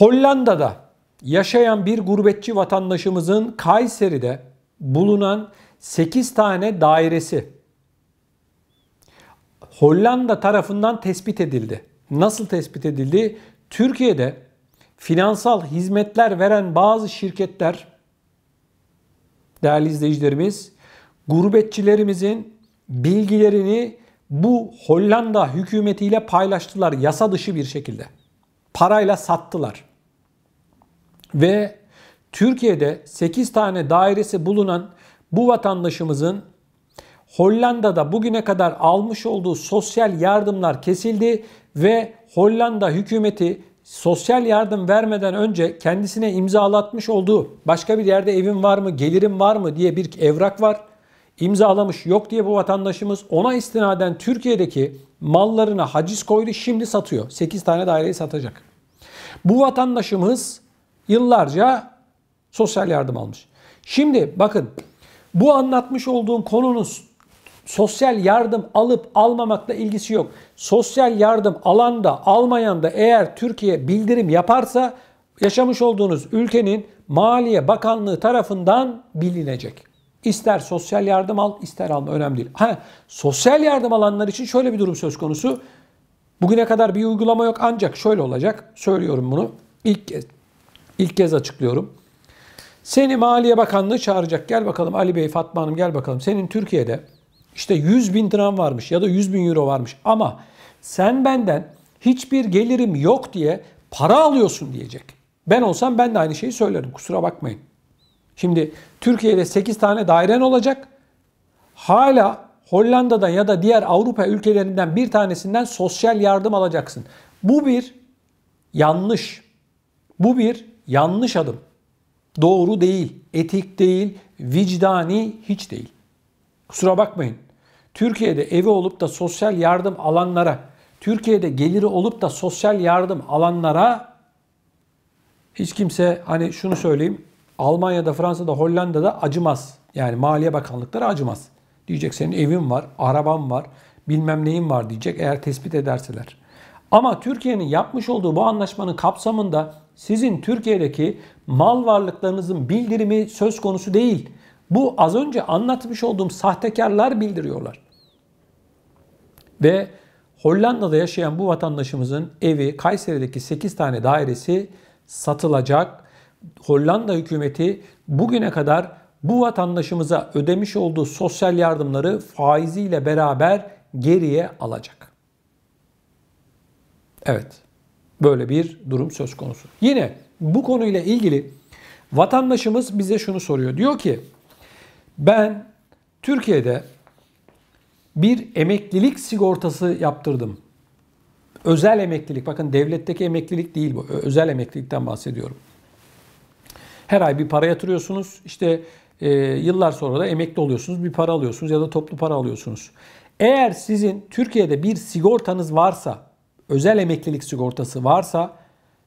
Hollanda'da yaşayan bir gurbetçi vatandaşımızın Kayseri'de bulunan 8 tane dairesi Hollanda tarafından tespit edildi. Nasıl tespit edildi? Türkiye'de finansal hizmetler veren bazı şirketler değerli izleyicilerimiz gurbetçilerimizin bilgilerini bu Hollanda hükümetiyle paylaştılar yasa dışı bir şekilde. Parayla sattılar. Ve Türkiye'de 8 tane dairesi bulunan bu vatandaşımızın Hollanda'da bugüne kadar almış olduğu sosyal yardımlar kesildi ve Hollanda hükümeti sosyal yardım vermeden önce kendisine imzalatmış olduğu başka bir yerde evim var mı, gelirim var mı diye bir evrak var. İmzalamış yok diye bu vatandaşımız ona istinaden Türkiye'deki mallarına haciz koydu şimdi satıyor. 8 tane daireyi satacak. Bu vatandaşımız Yıllarca sosyal yardım almış. Şimdi bakın bu anlatmış olduğum konunuz sosyal yardım alıp almamakla ilgisi yok. Sosyal yardım alan da almayan da eğer Türkiye bildirim yaparsa yaşamış olduğunuz ülkenin Maliye Bakanlığı tarafından bilinecek. İster sosyal yardım al, ister alma önemli değil. Ha, sosyal yardım alanlar için şöyle bir durum söz konusu. Bugüne kadar bir uygulama yok ancak şöyle olacak. Söylüyorum bunu. İlk İlk kez açıklıyorum. Seni Maliye Bakanlığı çağıracak. Gel bakalım Ali Bey, Fatma Hanım gel bakalım. Senin Türkiye'de işte 100 bin liran varmış ya da 100 bin euro varmış. Ama sen benden hiçbir gelirim yok diye para alıyorsun diyecek. Ben olsam ben de aynı şeyi söylerim. Kusura bakmayın. Şimdi Türkiye'de 8 tane dairen olacak. Hala Hollanda'dan ya da diğer Avrupa ülkelerinden bir tanesinden sosyal yardım alacaksın. Bu bir yanlış. Bu bir yanlış adım. Doğru değil, etik değil, vicdani hiç değil. Kusura bakmayın. Türkiye'de evi olup da sosyal yardım alanlara, Türkiye'de geliri olup da sosyal yardım alanlara hiç kimse hani şunu söyleyeyim. Almanya'da, Fransa'da, Hollanda'da acımaz. Yani Maliye Bakanlıkları acımaz. Diyecek senin evin var, araban var, bilmem neyin var diyecek eğer tespit ederseler. Ama Türkiye'nin yapmış olduğu bu anlaşmanın kapsamında sizin Türkiye'deki mal varlıklarınızın bildirimi söz konusu değil. Bu az önce anlatmış olduğum sahtekarlar bildiriyorlar. Ve Hollanda'da yaşayan bu vatandaşımızın evi Kayseri'deki 8 tane dairesi satılacak. Hollanda hükümeti bugüne kadar bu vatandaşımıza ödemiş olduğu sosyal yardımları faiziyle beraber geriye alacak. Evet. Böyle bir durum söz konusu. Yine bu konuyla ilgili vatandaşımız bize şunu soruyor. Diyor ki ben Türkiye'de bir emeklilik sigortası yaptırdım. Özel emeklilik bakın devletteki emeklilik değil bu. Özel emeklilikten bahsediyorum. Her ay bir para yatırıyorsunuz. İşte e, yıllar sonra da emekli oluyorsunuz. Bir para alıyorsunuz ya da toplu para alıyorsunuz. Eğer sizin Türkiye'de bir sigortanız varsa özel emeklilik sigortası varsa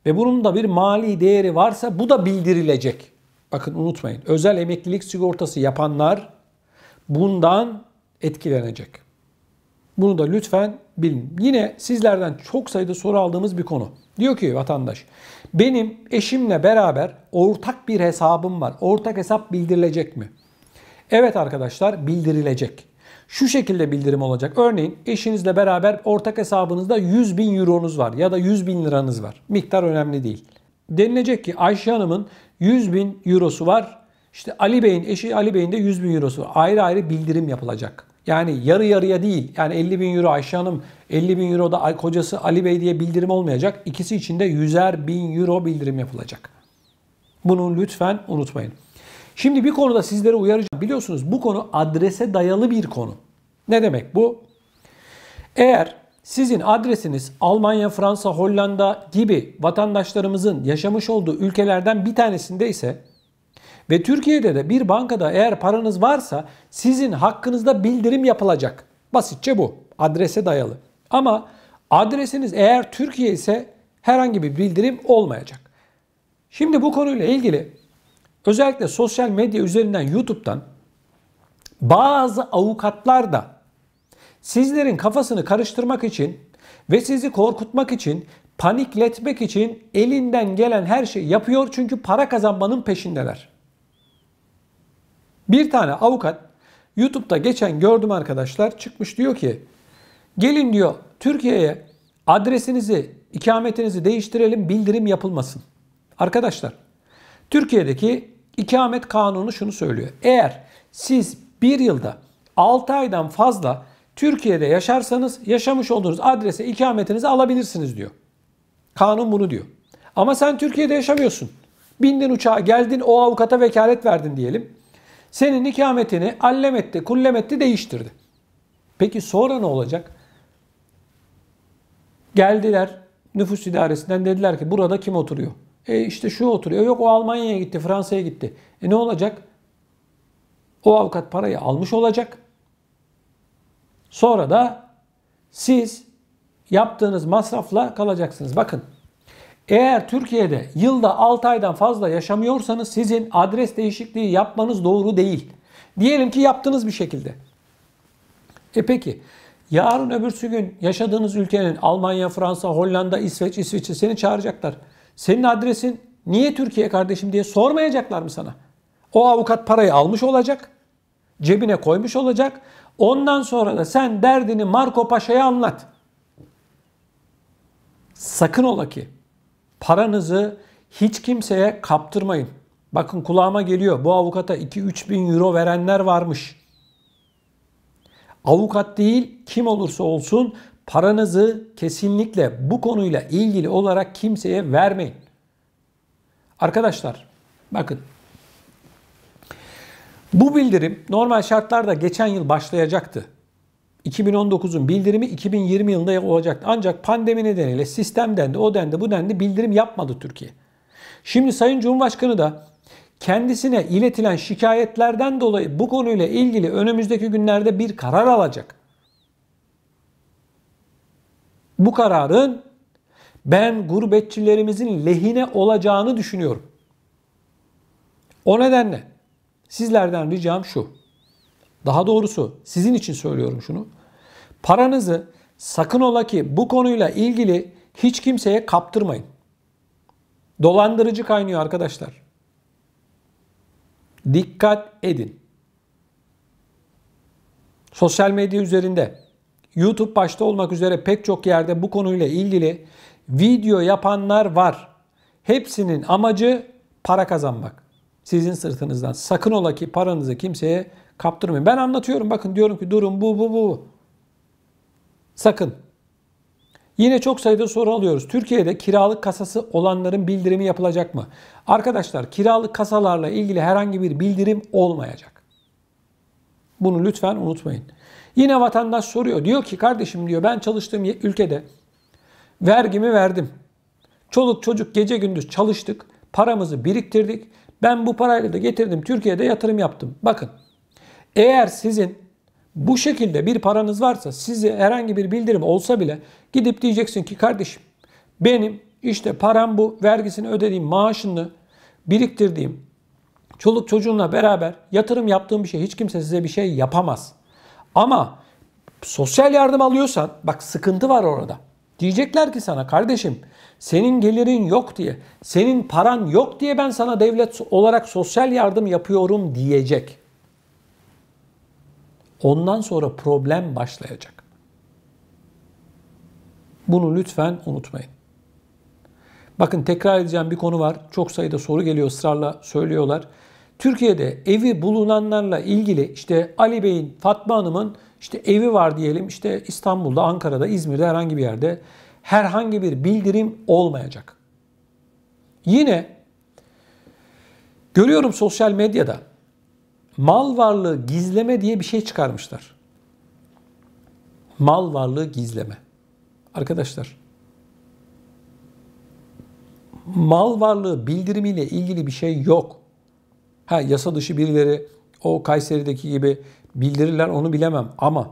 ve bunun da bir mali değeri varsa bu da bildirilecek. Bakın unutmayın. Özel emeklilik sigortası yapanlar bundan etkilenecek. Bunu da lütfen bilin. Yine sizlerden çok sayıda soru aldığımız bir konu. Diyor ki vatandaş, benim eşimle beraber ortak bir hesabım var. Ortak hesap bildirilecek mi? Evet arkadaşlar bildirilecek şu şekilde bildirim olacak. Örneğin eşinizle beraber ortak hesabınızda 100 bin euronuz var ya da 100 bin liranız var. Miktar önemli değil. Denilecek ki Ayşe Hanım'ın 100 bin eurosu var. İşte Ali Bey'in eşi Ali Bey'in de 100 bin eurosu var. Ayrı ayrı bildirim yapılacak. Yani yarı yarıya değil. Yani 50 bin euro Ayşe Hanım, 50 bin euro da kocası Ali Bey diye bildirim olmayacak. İkisi için de 100'er bin euro bildirim yapılacak. Bunu lütfen unutmayın. Şimdi bir konuda sizlere uyaracağım. Biliyorsunuz bu konu adrese dayalı bir konu. Ne demek bu? Eğer sizin adresiniz Almanya, Fransa, Hollanda gibi vatandaşlarımızın yaşamış olduğu ülkelerden bir tanesinde ise ve Türkiye'de de bir bankada eğer paranız varsa sizin hakkınızda bildirim yapılacak. Basitçe bu. Adrese dayalı. Ama adresiniz eğer Türkiye ise herhangi bir bildirim olmayacak. Şimdi bu konuyla ilgili özellikle sosyal medya üzerinden YouTube'dan bazı avukatlar da sizlerin kafasını karıştırmak için ve sizi korkutmak için, panikletmek için elinden gelen her şeyi yapıyor çünkü para kazanmanın peşindeler. Bir tane avukat YouTube'da geçen gördüm arkadaşlar çıkmış diyor ki gelin diyor Türkiye'ye adresinizi, ikametinizi değiştirelim bildirim yapılmasın. Arkadaşlar Türkiye'deki İkamet kanunu şunu söylüyor. Eğer siz bir yılda 6 aydan fazla Türkiye'de yaşarsanız yaşamış olduğunuz adrese ikametinizi alabilirsiniz diyor. Kanun bunu diyor. Ama sen Türkiye'de yaşamıyorsun. Bindin uçağa geldin o avukata vekalet verdin diyelim. Senin ikametini allem etti, kullem etti değiştirdi. Peki sonra ne olacak? Geldiler nüfus idaresinden dediler ki burada kim oturuyor? E işte şu oturuyor. Yok o Almanya'ya gitti, Fransa'ya gitti. E ne olacak? O avukat parayı almış olacak. Sonra da siz yaptığınız masrafla kalacaksınız. Bakın eğer Türkiye'de yılda 6 aydan fazla yaşamıyorsanız sizin adres değişikliği yapmanız doğru değil. Diyelim ki yaptınız bir şekilde. E peki yarın öbürsü gün yaşadığınız ülkenin Almanya, Fransa, Hollanda, İsveç, İsviçre seni çağıracaklar. Senin adresin niye Türkiye kardeşim diye sormayacaklar mı sana? O avukat parayı almış olacak. Cebine koymuş olacak. Ondan sonra da sen derdini Marco Paşa'ya anlat. Sakın ola ki paranızı hiç kimseye kaptırmayın. Bakın kulağıma geliyor bu avukata 2-3 bin euro verenler varmış. Avukat değil kim olursa olsun paranızı kesinlikle bu konuyla ilgili olarak kimseye vermeyin. Arkadaşlar bakın bu bildirim normal şartlarda geçen yıl başlayacaktı. 2019'un bildirimi 2020 yılında olacaktı. Ancak pandemi nedeniyle sistem dendi, o dendi, bu dendi bildirim yapmadı Türkiye. Şimdi Sayın Cumhurbaşkanı da kendisine iletilen şikayetlerden dolayı bu konuyla ilgili önümüzdeki günlerde bir karar alacak bu kararın ben gurbetçilerimizin lehine olacağını düşünüyorum. O nedenle sizlerden ricam şu. Daha doğrusu sizin için söylüyorum şunu. Paranızı sakın ola ki bu konuyla ilgili hiç kimseye kaptırmayın. Dolandırıcı kaynıyor arkadaşlar. Dikkat edin. Sosyal medya üzerinde YouTube başta olmak üzere pek çok yerde bu konuyla ilgili video yapanlar var. Hepsinin amacı para kazanmak. Sizin sırtınızdan. Sakın ola ki paranızı kimseye kaptırmayın. Ben anlatıyorum bakın diyorum ki durum bu bu bu. Sakın. Yine çok sayıda soru alıyoruz. Türkiye'de kiralık kasası olanların bildirimi yapılacak mı? Arkadaşlar kiralık kasalarla ilgili herhangi bir bildirim olmayacak. Bunu lütfen unutmayın. Yine vatandaş soruyor. Diyor ki kardeşim diyor ben çalıştığım ülkede vergimi verdim. Çoluk çocuk gece gündüz çalıştık. Paramızı biriktirdik. Ben bu parayla da getirdim Türkiye'de yatırım yaptım. Bakın eğer sizin bu şekilde bir paranız varsa size herhangi bir bildirim olsa bile gidip diyeceksin ki kardeşim benim işte param bu vergisini ödediğim maaşını biriktirdiğim çoluk çocuğunla beraber yatırım yaptığım bir şey hiç kimse size bir şey yapamaz. Ama sosyal yardım alıyorsan bak sıkıntı var orada. Diyecekler ki sana kardeşim senin gelirin yok diye, senin paran yok diye ben sana devlet olarak sosyal yardım yapıyorum diyecek. Ondan sonra problem başlayacak. Bunu lütfen unutmayın. Bakın tekrar edeceğim bir konu var. Çok sayıda soru geliyor ısrarla söylüyorlar. Türkiye'de evi bulunanlarla ilgili işte Ali Bey'in, Fatma Hanım'ın işte evi var diyelim işte İstanbul'da, Ankara'da, İzmir'de herhangi bir yerde herhangi bir bildirim olmayacak. Yine görüyorum sosyal medyada mal varlığı gizleme diye bir şey çıkarmışlar. Mal varlığı gizleme. Arkadaşlar mal varlığı bildirimiyle ilgili bir şey yok. Ha yasa dışı birileri o Kayseri'deki gibi bildirirler onu bilemem ama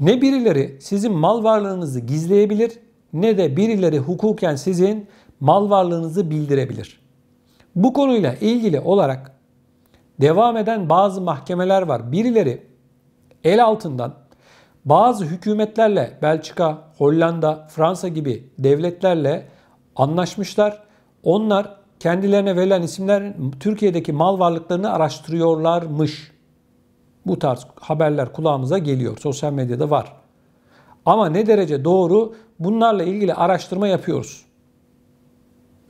ne birileri sizin mal varlığınızı gizleyebilir ne de birileri hukuken sizin mal varlığınızı bildirebilir. Bu konuyla ilgili olarak devam eden bazı mahkemeler var. Birileri el altından bazı hükümetlerle Belçika, Hollanda, Fransa gibi devletlerle anlaşmışlar. Onlar kendilerine verilen isimler Türkiye'deki mal varlıklarını araştırıyorlarmış. Bu tarz haberler kulağımıza geliyor. Sosyal medyada var. Ama ne derece doğru bunlarla ilgili araştırma yapıyoruz.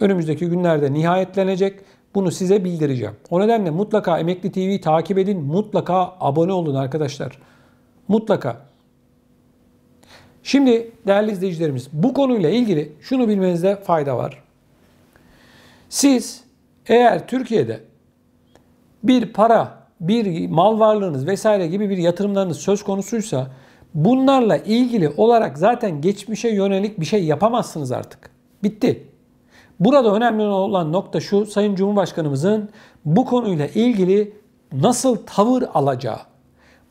Önümüzdeki günlerde nihayetlenecek. Bunu size bildireceğim. O nedenle mutlaka Emekli TV'yi takip edin. Mutlaka abone olun arkadaşlar. Mutlaka. Şimdi değerli izleyicilerimiz bu konuyla ilgili şunu bilmenizde fayda var. Siz eğer Türkiye'de bir para, bir mal varlığınız vesaire gibi bir yatırımlarınız söz konusuysa bunlarla ilgili olarak zaten geçmişe yönelik bir şey yapamazsınız artık. Bitti. Burada önemli olan nokta şu Sayın Cumhurbaşkanımızın bu konuyla ilgili nasıl tavır alacağı.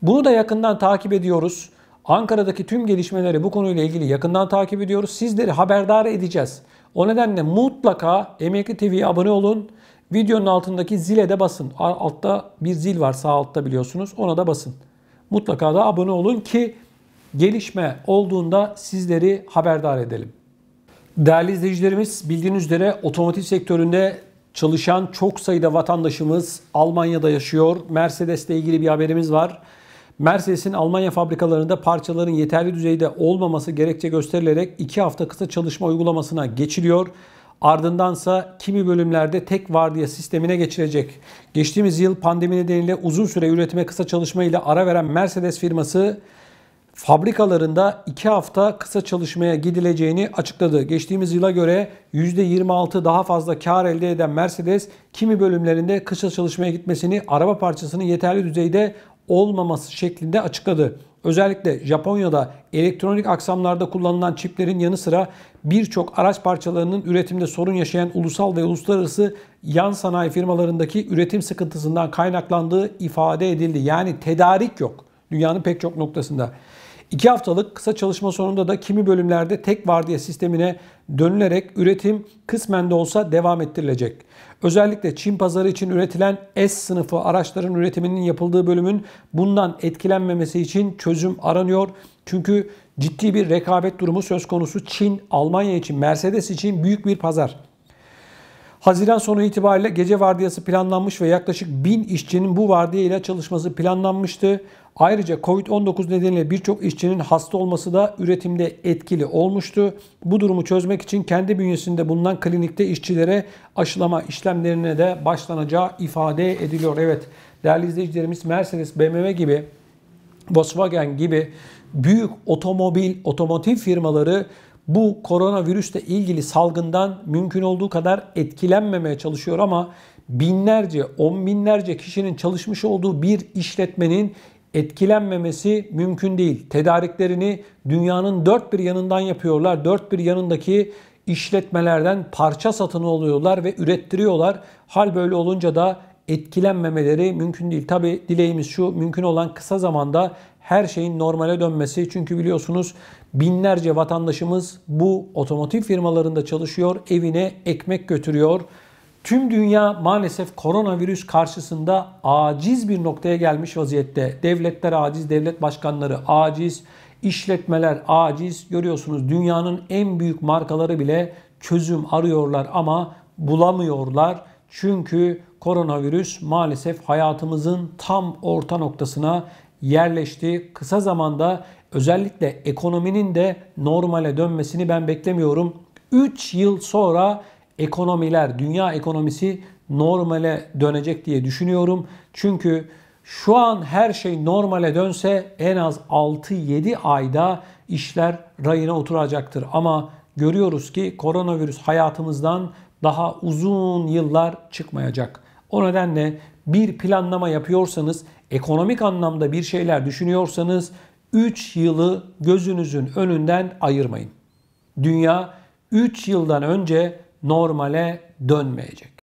Bunu da yakından takip ediyoruz. Ankara'daki tüm gelişmeleri bu konuyla ilgili yakından takip ediyoruz. Sizleri haberdar edeceğiz. O nedenle mutlaka Emekli TV'ye abone olun. Videonun altındaki zile de basın. Altta bir zil var sağ altta biliyorsunuz. Ona da basın. Mutlaka da abone olun ki gelişme olduğunda sizleri haberdar edelim. Değerli izleyicilerimiz bildiğiniz üzere otomotiv sektöründe çalışan çok sayıda vatandaşımız Almanya'da yaşıyor. Mercedes'le ilgili bir haberimiz var. Mercedes'in Almanya fabrikalarında parçaların yeterli düzeyde olmaması gerekçe gösterilerek 2 hafta kısa çalışma uygulamasına geçiliyor. Ardındansa kimi bölümlerde tek vardiya sistemine geçilecek. Geçtiğimiz yıl pandemi nedeniyle uzun süre üretime kısa çalışma ile ara veren Mercedes firması fabrikalarında 2 hafta kısa çalışmaya gidileceğini açıkladı. Geçtiğimiz yıla göre %26 daha fazla kar elde eden Mercedes kimi bölümlerinde kısa çalışmaya gitmesini araba parçasının yeterli düzeyde olmaması şeklinde açıkladı. Özellikle Japonya'da elektronik aksamlarda kullanılan çiplerin yanı sıra birçok araç parçalarının üretimde sorun yaşayan ulusal ve uluslararası yan sanayi firmalarındaki üretim sıkıntısından kaynaklandığı ifade edildi. Yani tedarik yok dünyanın pek çok noktasında. İki haftalık kısa çalışma sonunda da kimi bölümlerde tek vardiya sistemine dönülerek üretim kısmen de olsa devam ettirilecek. Özellikle Çin pazarı için üretilen S sınıfı araçların üretiminin yapıldığı bölümün bundan etkilenmemesi için çözüm aranıyor. Çünkü ciddi bir rekabet durumu söz konusu Çin, Almanya için, Mercedes için büyük bir pazar. Haziran sonu itibariyle gece vardiyası planlanmış ve yaklaşık 1000 işçinin bu vardiya ile çalışması planlanmıştı. Ayrıca Covid-19 nedeniyle birçok işçinin hasta olması da üretimde etkili olmuştu. Bu durumu çözmek için kendi bünyesinde bulunan klinikte işçilere aşılama işlemlerine de başlanacağı ifade ediliyor. Evet değerli izleyicilerimiz Mercedes, BMW gibi Volkswagen gibi büyük otomobil, otomotiv firmaları bu koronavirüsle ilgili salgından mümkün olduğu kadar etkilenmemeye çalışıyor ama binlerce, on binlerce kişinin çalışmış olduğu bir işletmenin etkilenmemesi mümkün değil. Tedariklerini dünyanın dört bir yanından yapıyorlar. Dört bir yanındaki işletmelerden parça satın alıyorlar ve ürettiriyorlar. Hal böyle olunca da etkilenmemeleri mümkün değil. Tabi dileğimiz şu mümkün olan kısa zamanda her şeyin normale dönmesi. Çünkü biliyorsunuz Binlerce vatandaşımız bu otomotiv firmalarında çalışıyor, evine ekmek götürüyor. Tüm dünya maalesef koronavirüs karşısında aciz bir noktaya gelmiş vaziyette. Devletler aciz, devlet başkanları aciz, işletmeler aciz. Görüyorsunuz dünyanın en büyük markaları bile çözüm arıyorlar ama bulamıyorlar. Çünkü koronavirüs maalesef hayatımızın tam orta noktasına yerleşti. Kısa zamanda özellikle ekonominin de normale dönmesini ben beklemiyorum. 3 yıl sonra ekonomiler, dünya ekonomisi normale dönecek diye düşünüyorum. Çünkü şu an her şey normale dönse en az 6-7 ayda işler rayına oturacaktır. Ama görüyoruz ki koronavirüs hayatımızdan daha uzun yıllar çıkmayacak. O nedenle bir planlama yapıyorsanız, ekonomik anlamda bir şeyler düşünüyorsanız 3 yılı gözünüzün önünden ayırmayın. Dünya 3 yıldan önce normale dönmeyecek.